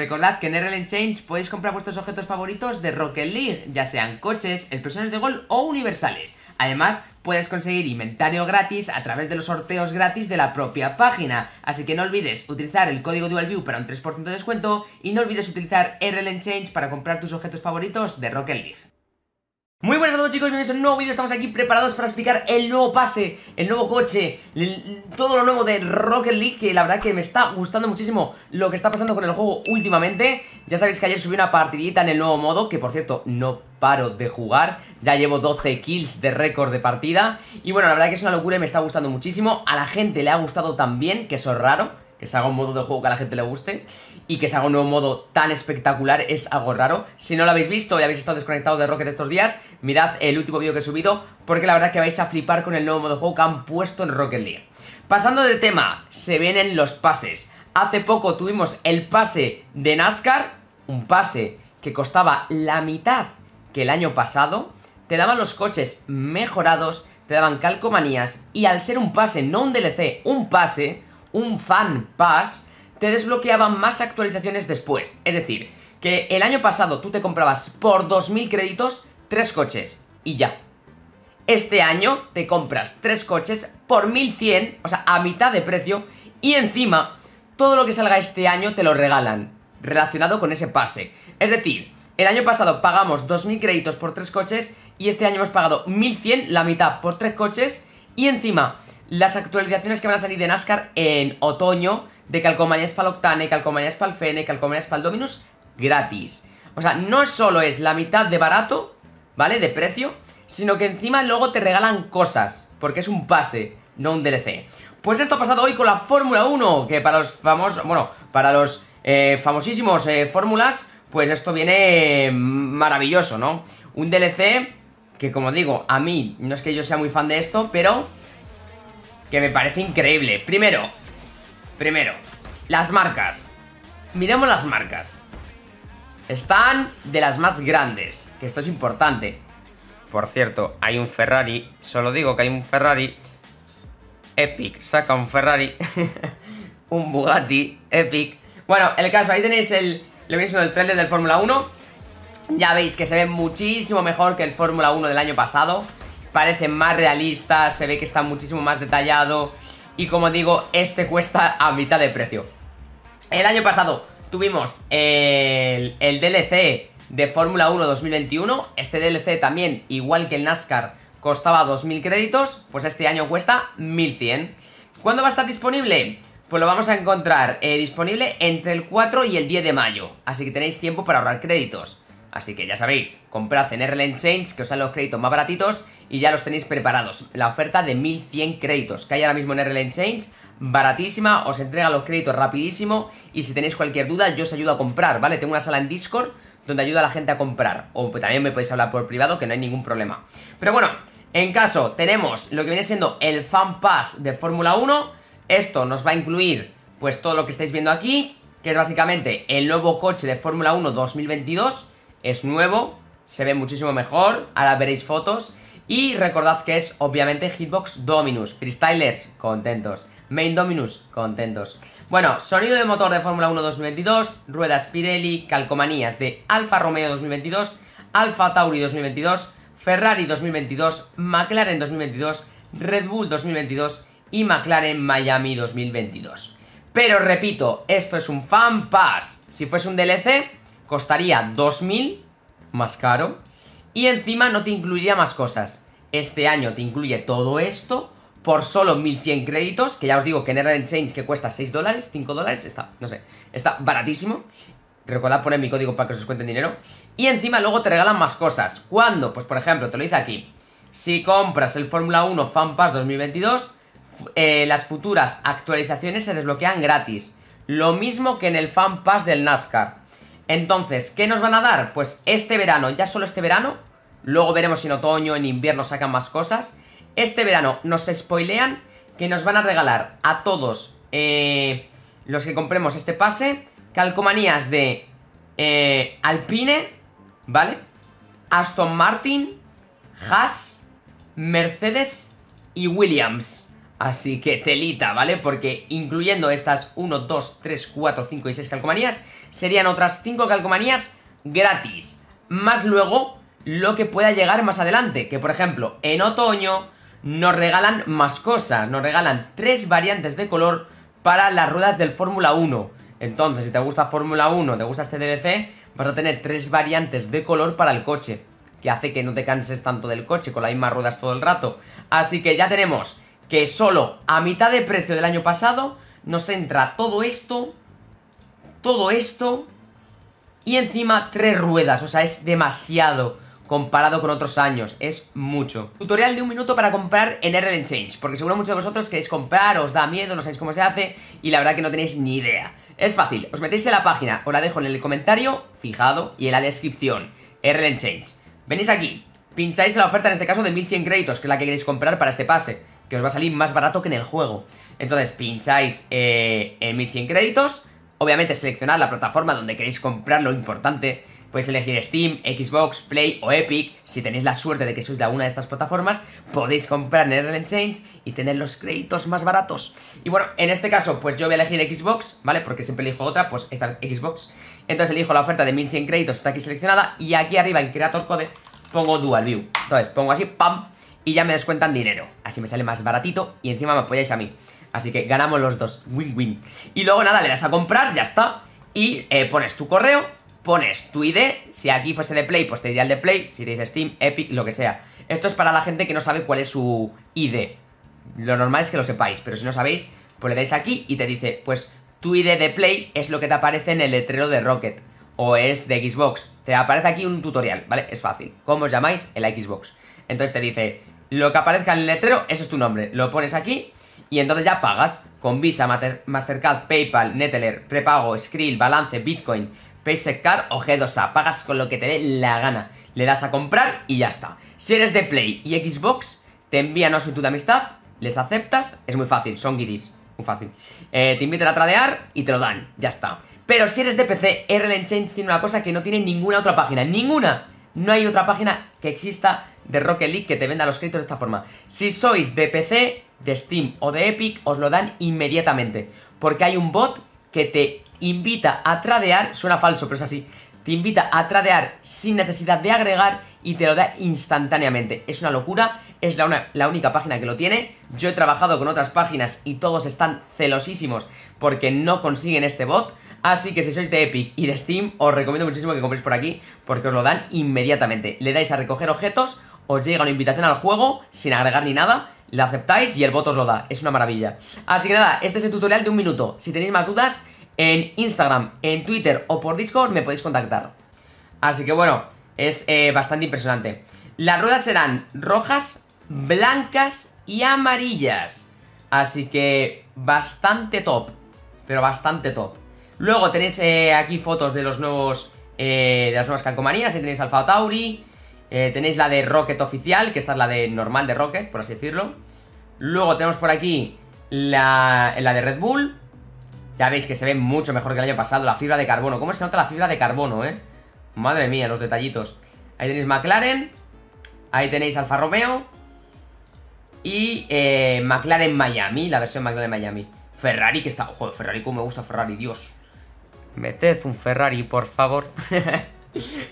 Recordad que en RL Change podéis comprar vuestros objetos favoritos de Rocket League, ya sean coches, expresiones de gol o universales. Además, puedes conseguir inventario gratis a través de los sorteos gratis de la propia página. Así que no olvides utilizar el código DualView para un 3% de descuento y no olvides utilizar RL Change para comprar tus objetos favoritos de Rocket League. Muy buenas a todos chicos, bienvenidos a un nuevo vídeo, estamos aquí preparados para explicar el nuevo pase, el nuevo coche, todo lo nuevo de Rocket League, que la verdad que me está gustando muchísimo lo que está pasando con el juego últimamente. Ya sabéis que ayer subí una partidita en el nuevo modo, que por cierto no paro de jugar, ya llevo 12 kills de récord de partida. Y bueno, la verdad que es una locura y me está gustando muchísimo, a la gente le ha gustado también, que eso es raro, que se haga un modo de juego que a la gente le guste y que se haga un nuevo modo tan espectacular es algo raro. Si no lo habéis visto y habéis estado desconectado de Rocket estos días, mirad el último vídeo que he subido porque la verdad que vais a flipar con el nuevo modo de juego que han puesto en Rocket League. Pasando de tema, se vienen los pases. Hace poco tuvimos el pase de NASCAR, un pase que costaba la mitad que el año pasado. Te daban los coches mejorados, te daban calcomanías y al ser un pase, no un DLC, un pase, un fan pass, te desbloqueaban más actualizaciones después. Es decir, que el año pasado tú te comprabas por 2.000 créditos tres coches y ya. Este año te compras tres coches por 1.100, o sea, a mitad de precio, y encima todo lo que salga este año te lo regalan, relacionado con ese pase. Es decir, el año pasado pagamos 2.000 créditos por tres coches y este año hemos pagado 1.100, la mitad por tres coches, y encima las actualizaciones que van a salir de NASCAR en otoño de calcomanías para el Octane, calcomanías para el Fene, calcomanías para el Dominus gratis. O sea, no solo es la mitad de barato, ¿vale? De precio, sino que encima luego te regalan cosas, porque es un pase, no un DLC. Pues esto ha pasado hoy con la Fórmula 1, que para los famosos, bueno, para los eh, famosísimos eh, fórmulas, pues esto viene maravilloso, ¿no? Un DLC que, como digo, a mí, no es que yo sea muy fan de esto, pero que me parece increíble. Primero, Primero, las marcas. Miremos las marcas. Están de las más grandes, que esto es importante. Por cierto, hay un Ferrari, solo digo que hay un Ferrari. Epic saca un Ferrari, un Bugatti, Epic. Bueno, el caso, ahí tenéis el, lo que del trailer del Fórmula 1. Ya veis que se ve muchísimo mejor que el Fórmula 1 del año pasado. Parece más realista, se ve que está muchísimo más detallado. Y como digo, este cuesta a mitad de precio El año pasado tuvimos el, DLC de Fórmula 1 2021 Este DLC también, igual que el NASCAR, costaba 2.000 créditos Pues este año cuesta 1.100 ¿Cuándo va a estar disponible? Pues lo vamos a encontrar eh, disponible entre el 4 y el 10 de mayo Así que tenéis tiempo para ahorrar créditos Así que ya sabéis, comprad en Erlen Change, que os dan los créditos más baratitos y ya los tenéis preparados. La oferta de 1100 créditos que hay ahora mismo en Erlen Change, baratísima, os entrega los créditos rapidísimo y si tenéis cualquier duda yo os ayudo a comprar, ¿vale? Tengo una sala en Discord donde ayuda a la gente a comprar o pues, también me podéis hablar por privado que no hay ningún problema. Pero bueno, en caso tenemos lo que viene siendo el Fan Pass de Fórmula 1, esto nos va a incluir pues todo lo que estáis viendo aquí, que es básicamente el nuevo coche de Fórmula 1 2022, es nuevo, se ve muchísimo mejor, ahora veréis fotos. Y recordad que es obviamente Hitbox Dominus. Freestylers, contentos. Main Dominus, contentos. Bueno, sonido de motor de Fórmula 1 2022, ruedas Pirelli, calcomanías de Alfa Romeo 2022, Alfa Tauri 2022, Ferrari 2022, McLaren 2022, Red Bull 2022 y McLaren Miami 2022. Pero repito, esto es un Fan Pass. Si fuese un DLC, costaría 2.000, más caro, y encima no te incluiría más cosas. Este año te incluye todo esto por solo 1.100 créditos, que ya os digo que en el Change que cuesta 6 dólares, 5 dólares, está, no sé, está baratísimo. Recordad poner mi código para que os cuenten dinero. Y encima luego te regalan más cosas. ¿Cuándo? Pues por ejemplo, te lo dice aquí. Si compras el Fórmula 1 Fan Pass 2022, eh, las futuras actualizaciones se desbloquean gratis. Lo mismo que en el Fan Pass del NASCAR. Entonces, ¿qué nos van a dar? Pues este verano, ya solo este verano, luego veremos si en otoño, en invierno sacan más cosas. Este verano nos spoilean que nos van a regalar a todos eh, los que compremos este pase calcomanías de eh, Alpine, ¿vale? Aston Martin, Haas, Mercedes y Williams. Así que telita, ¿vale? Porque incluyendo estas 1, 2, 3, 4, 5 y 6 calcomanías, serían otras 5 calcomanías gratis. Más luego lo que pueda llegar más adelante, que por ejemplo, en otoño nos regalan más cosas, nos regalan 3 variantes de color para las ruedas del Fórmula 1. Entonces, si te gusta Fórmula 1, te gusta este DLC, vas a tener 3 variantes de color para el coche, que hace que no te canses tanto del coche con las mismas ruedas todo el rato. Así que ya tenemos que solo a mitad de precio del año pasado nos entra todo esto, todo esto y encima tres ruedas, o sea, es demasiado comparado con otros años, es mucho. Tutorial de un minuto para comprar en RL Change, porque seguro muchos de vosotros queréis comprar, os da miedo, no sabéis cómo se hace y la verdad que no tenéis ni idea. Es fácil, os metéis en la página, os la dejo en el comentario fijado y en la descripción, RL Change. Venís aquí, pincháis la oferta en este caso de 1100 créditos, que es la que queréis comprar para este pase que os va a salir más barato que en el juego. Entonces pincháis eh, en 1100 créditos, obviamente seleccionad la plataforma donde queréis comprar lo importante. Puedes elegir Steam, Xbox, Play o Epic. Si tenéis la suerte de que sois de alguna de estas plataformas, podéis comprar en y tener los créditos más baratos. Y bueno, en este caso, pues yo voy a elegir Xbox, ¿vale? Porque siempre elijo otra, pues esta vez Xbox. Entonces elijo la oferta de 1100 créditos, está aquí seleccionada. Y aquí arriba en Creator Code pongo Dual View. Entonces pongo así, ¡pam! y ya me descuentan dinero. Así me sale más baratito y encima me apoyáis a mí. Así que ganamos los dos, win-win. Y luego nada, le das a comprar, ya está. Y eh, pones tu correo, pones tu ID. Si aquí fuese de Play, pues te diría el de Play. Si te dice Steam, Epic, lo que sea. Esto es para la gente que no sabe cuál es su ID. Lo normal es que lo sepáis, pero si no sabéis, pues le dais aquí y te dice, pues tu ID de Play es lo que te aparece en el letrero de Rocket. O es de Xbox. Te aparece aquí un tutorial, ¿vale? Es fácil. ¿Cómo os llamáis? El Xbox. Entonces te dice, lo que aparezca en el letrero, eso es tu nombre. Lo pones aquí y entonces ya pagas con Visa, Mastercard, PayPal, Neteller, prepago, Skrill, Balance, Bitcoin, PaySecCard o G2A. Pagas con lo que te dé la gana. Le das a comprar y ya está. Si eres de Play y Xbox, te envían a solicitud de amistad, les aceptas, es muy fácil, son guiris, muy fácil. Eh, te invitan a tradear y te lo dan, ya está. Pero si eres de PC, RL Change tiene una cosa que no tiene ninguna otra página, ninguna. No hay otra página que exista de Rocket League que te venda los créditos de esta forma. Si sois de PC, de Steam o de Epic, os lo dan inmediatamente. Porque hay un bot que te invita a tradear, suena falso, pero es así, te invita a tradear sin necesidad de agregar y te lo da instantáneamente. Es una locura, es la, única página que lo tiene. Yo he trabajado con otras páginas y todos están celosísimos porque no consiguen este bot. Así que si sois de Epic y de Steam, os recomiendo muchísimo que compréis por aquí porque os lo dan inmediatamente. Le dais a recoger objetos os llega una invitación al juego sin agregar ni nada, la aceptáis y el voto os lo da. Es una maravilla. Así que nada, este es el tutorial de un minuto. Si tenéis más dudas, en Instagram, en Twitter o por Discord me podéis contactar. Así que bueno, es eh, bastante impresionante. Las ruedas serán rojas, blancas y amarillas. Así que bastante top, pero bastante top. Luego tenéis eh, aquí fotos de los nuevos, eh, de las nuevas calcomanías. Ahí tenéis Alfa Tauri, eh, tenéis la de Rocket oficial, que esta es la de normal de Rocket, por así decirlo. Luego tenemos por aquí la, la de Red Bull. Ya veis que se ve mucho mejor que el año pasado, la fibra de carbono. ¿Cómo se nota la fibra de carbono, eh? Madre mía, los detallitos. Ahí tenéis McLaren. Ahí tenéis Alfa Romeo. Y eh, McLaren Miami, la versión McLaren Miami. Ferrari, que está... Joder, Ferrari, cómo me gusta Ferrari, Dios. Meted un Ferrari, por favor.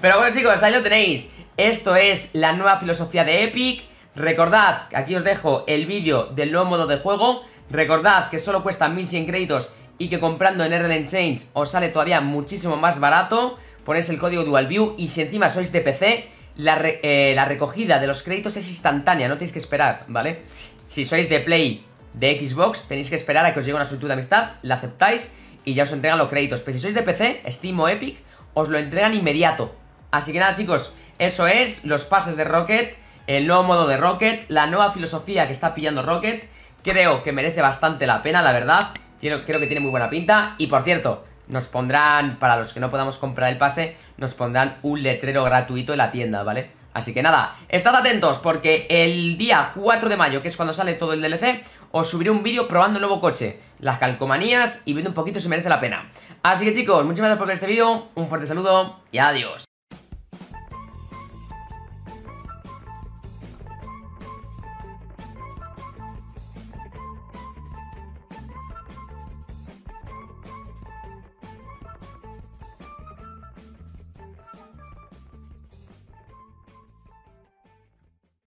Pero bueno chicos, ahí lo tenéis Esto es la nueva filosofía de Epic Recordad, aquí os dejo el vídeo del nuevo modo de juego Recordad que solo cuesta 1100 créditos y que comprando en Erlen Change os sale todavía muchísimo más barato Ponéis el código DualView y si encima sois de PC eh, la, recogida de los créditos es instantánea, no tenéis que esperar, ¿vale? Si sois de Play, de Xbox, tenéis que esperar a que os llegue una solicitud de amistad, la aceptáis y ya os entregan los créditos. Pero si sois de PC, estimo Epic, os lo entregan inmediato. Así que nada chicos, eso es los pases de Rocket, el nuevo modo de Rocket, la nueva filosofía que está pillando Rocket. Creo que merece bastante la pena, la verdad. Creo, creo que tiene muy buena pinta. Y por cierto, nos pondrán, para los que no podamos comprar el pase, nos pondrán un letrero gratuito en la tienda, ¿vale? Así que nada, estad atentos porque el día 4 de mayo, que es cuando sale todo el DLC, os subiré un vídeo probando el nuevo coche, las calcomanías y viendo un poquito si merece la pena. Así que chicos, muchas gracias por ver este vídeo, un fuerte saludo y adiós.